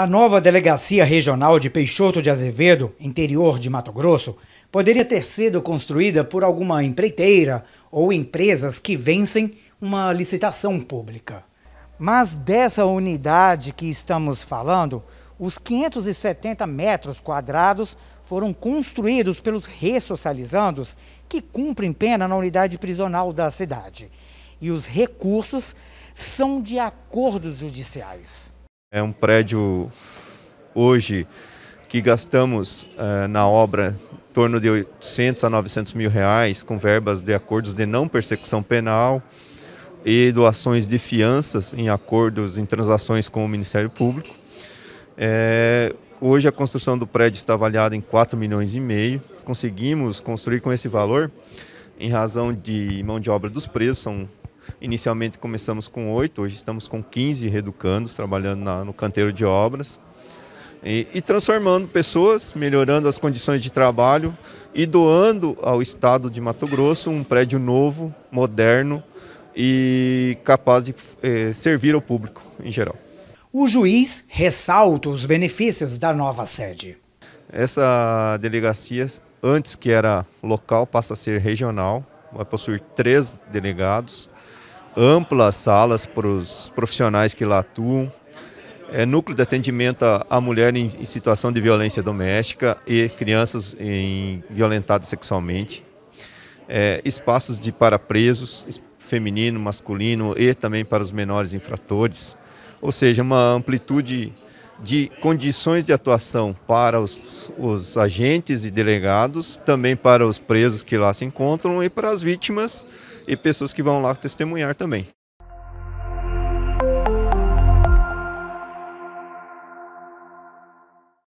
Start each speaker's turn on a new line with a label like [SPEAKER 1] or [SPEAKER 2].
[SPEAKER 1] A nova Delegacia Regional de Peixoto de Azevedo, interior de Mato Grosso, poderia ter sido construída por alguma empreiteira ou empresas que vencem uma licitação pública. Mas dessa unidade que estamos falando, os 570 metros quadrados foram construídos pelos ressocializandos que cumprem pena na unidade prisional da cidade. E os recursos são de acordos judiciais.
[SPEAKER 2] É um prédio hoje que gastamos uh, na obra em torno de 800 a 900 mil reais com verbas de acordos de não persecução penal e doações de fianças em acordos, em transações com o Ministério Público. É, hoje a construção do prédio está avaliada em 4 milhões e meio. Conseguimos construir com esse valor em razão de mão de obra dos presos, são Inicialmente começamos com oito, hoje estamos com 15 reeducandos trabalhando na, no canteiro de obras. E, e, transformando pessoas, melhorando as condições de trabalho e doando ao estado de Mato Grosso um prédio novo, moderno e capaz de eh, servir ao público em geral.
[SPEAKER 1] O juiz ressalta os benefícios da nova sede.
[SPEAKER 2] Essa delegacia, antes que era local, passa a ser regional, vai possuir três delegados amplas salas para os profissionais que lá atuam, é, núcleo de atendimento à mulher em, em, situação de violência doméstica e crianças em, violentadas sexualmente, é, espaços de para presos, feminino, masculino e também para os menores infratores, ou seja, uma amplitude de condições de atuação para os, os, agentes e delegados, também para os presos que lá se encontram e para as vítimas e pessoas que vão lá testemunhar também.